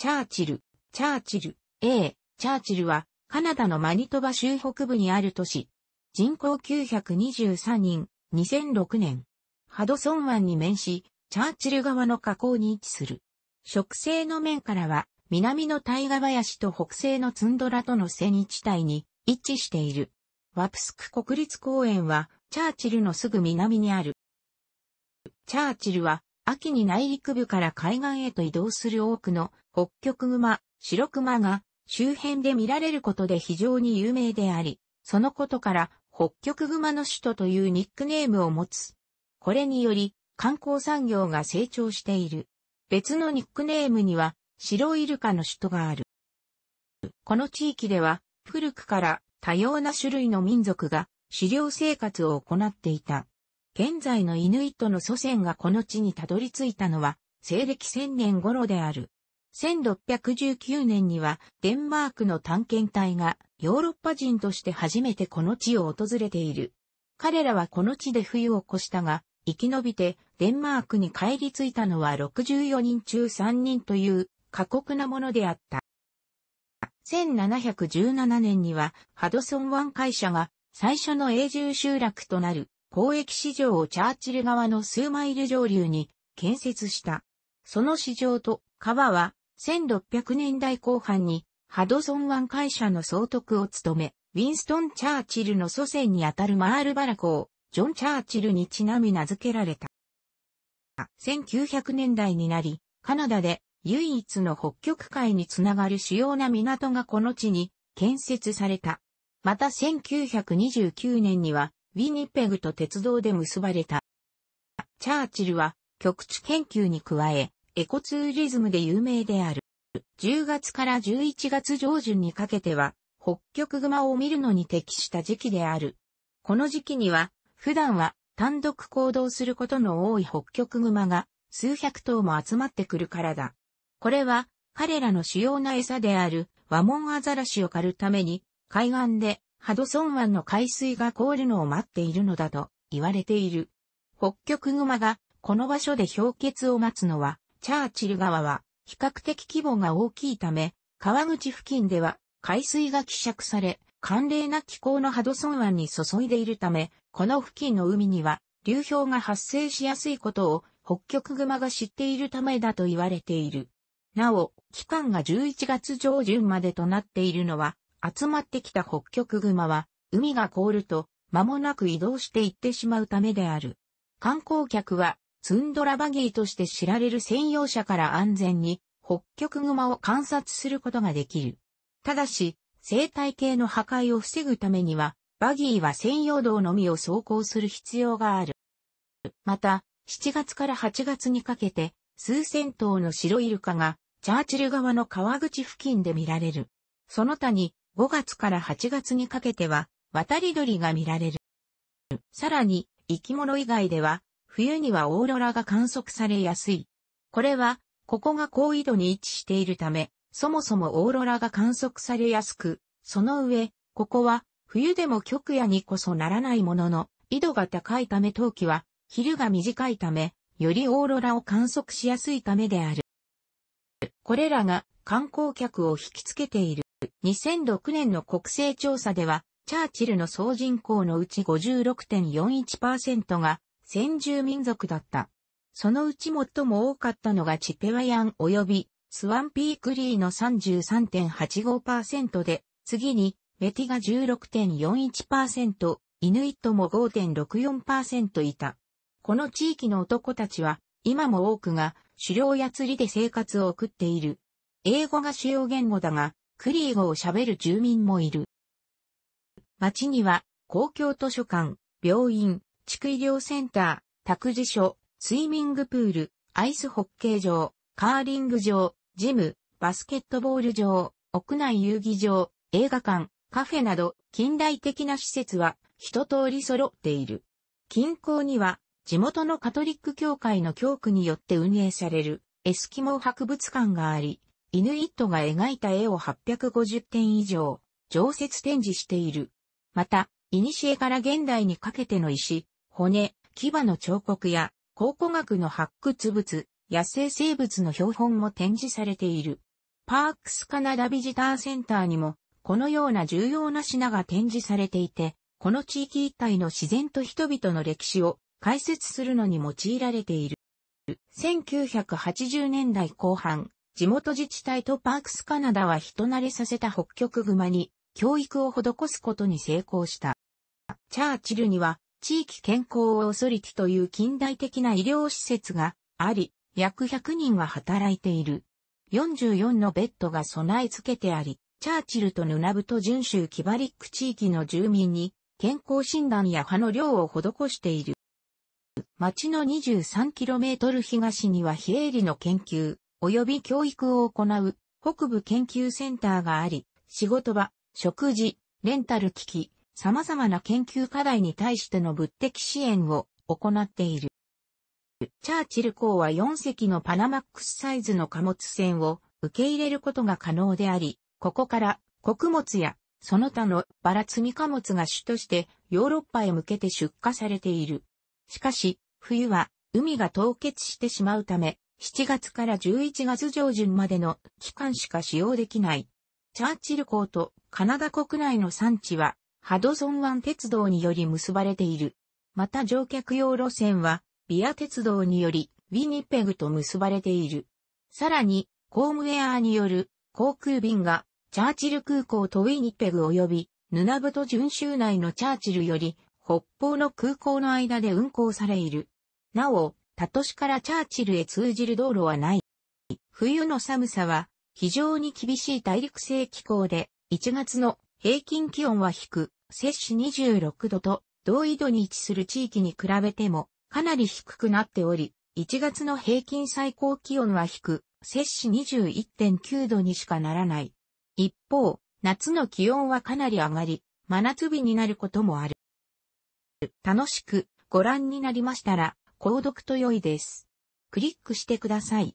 チャーチル、チャーチル、A、チャーチルは、カナダのマニトバ州北部にある都市。人口923人、2006年。ハドソン湾に面し、チャーチル側の河口に位置する。植生の面からは、南のタイガ林と北西のツンドラとのセに地帯に位置している。ワプスク国立公園は、チャーチルのすぐ南にある。チャーチルは、秋に内陸部から海岸へと移動する多くの北極熊、白熊が周辺で見られることで非常に有名であり、そのことから北極熊の首都というニックネームを持つ。これにより観光産業が成長している。別のニックネームには白イルカの首都がある。この地域では古くから多様な種類の民族が狩猟生活を行っていた。現在のイヌイットの祖先がこの地にたどり着いたのは、西暦1000年頃である。1619年にはデンマークの探検隊がヨーロッパ人として初めてこの地を訪れている。彼らはこの地で冬を越したが、生き延びてデンマークに帰り着いたのは64人中3人という過酷なものであった。1717年にはハドソン湾会社が最初の永住集落となる交易市場をチャーチル側の数マイル上流に建設した。その市場と川は1600年代後半にハドソン湾会社の総督を務め、ウィンストン・チャーチルの祖先にあたるマールバラコをジョン・チャーチルにちなみ名付けられた。1900年代になり、カナダで唯一の北極海につながる主要な港がこの地に建設された。また1929年にはウィニペグと鉄道で結ばれた。チャーチルは、極地研究に加え、エコツーリズムで有名である。10月から11月上旬にかけては、北極熊を見るのに適した時期である。この時期には、普段は単独行動することの多い北極熊が数百頭も集まってくるからだ。これは彼らの主要な餌であるワモンアザラシを狩るために海岸でハドソン湾の海水が凍るのを待っているのだと言われている。北極熊がこの場所で氷結を待つのは、チャーチル川は比較的規模が大きいため、川口付近では海水が希釈され、寒冷な気候のハドソン湾に注いでいるため、この付近の海には流氷が発生しやすいことを北極熊が知っているためだと言われている。なお、期間が11月上旬までとなっているのは、集まってきた北極熊は、海が凍ると、間もなく移動していってしまうためである。観光客は、ツンドラバギーとして知られる専用車から安全に、北極熊を観察することができる。ただし、生態系の破壊を防ぐためには、バギーは専用道のみを走行する必要がある。また、7月から8月にかけて、数千頭の白イルカが、チャーチル側の川口付近で見られる。その他に、5月から8月にかけては渡り鳥が見られる。さらに、生き物以外では、冬にはオーロラが観測されやすい。これは、ここが高緯度に位置しているため、そもそもオーロラが観測されやすく、その上、ここは、冬でも極夜にこそならないものの、緯度が高いため冬季は、昼が短いため、よりオーロラを観測しやすいためである。これらが観光客を引きつけている。2006年の国勢調査では、チャーチルの総人口のうち56.41%が先住民族だった。そのうち最も多かったのがチペワヤン及びスワンピークリーの33.85%で、次にベティが16.41%、イヌイットも5.64%いた。この地域の男たちは、今も多くが狩猟や釣りで生活を送っている。英語が主要言語だが、クリー語を喋る住民もいる。町には公共図書館、病院、地区医療センター、託児所、スイミングプール、アイスホッケー場、カーリング場、ジム、バスケットボール場、屋内遊技場、映画館、カフェなど近代的な施設は一通り揃っている。近郊には地元のカトリック教会の教区によって運営されるエスキモ博物館があり、イヌイットが描いた絵を850点以上、常設展示している。また、イニシエから現代にかけての石、骨、牙の彫刻や、考古学の発掘物、野生生物の標本も展示されている。パークスカナダビジターセンターにも、このような重要な品が展示されていて、この地域一帯の自然と人々の歴史を解説するのに用いられている。1980年代後半、地元自治体とパークスカナダは人慣れさせた北極熊に教育を施すことに成功した。チャーチルには地域健康オ恐ソリティという近代的な医療施設があり、約100人が働いている。44のベッドが備え付けてあり、チャーチルとヌナブト準州キバリック地域の住民に健康診断や歯の量を施している。町の 23km 東には非営利の研究、及び教育を行う北部研究センターがあり、仕事場、食事、レンタル機器、様々な研究課題に対しての物的支援を行っている。チャーチル港は4隻のパナマックスサイズの貨物船を受け入れることが可能であり、ここから穀物やその他のバラ積み貨物が主としてヨーロッパへ向けて出荷されている。しかし、冬は海が凍結してしまうため、7月から11月上旬までの期間しか使用できない。チャーチル港とカナダ国内の産地は、ハドソン湾鉄道により結ばれている。また乗客用路線は、ビア鉄道により、ウィニペグと結ばれている。さらに、コームウェアによる航空便が、チャーチル空港とウィニペグ及び、ヌナブト巡州内のチャーチルより、北方の空港の間で運航されいる。なお、タトシからチャーチルへ通じる道路はない。冬の寒さは非常に厳しい大陸性気候で、1月の平均気温は低、く、摂氏26度と同緯度に位置する地域に比べてもかなり低くなっており、1月の平均最高気温は低、く、摂氏21.9度にしかならない。一方、夏の気温はかなり上がり、真夏日になることもある。楽しくご覧になりましたら、購読と良いです。クリックしてください。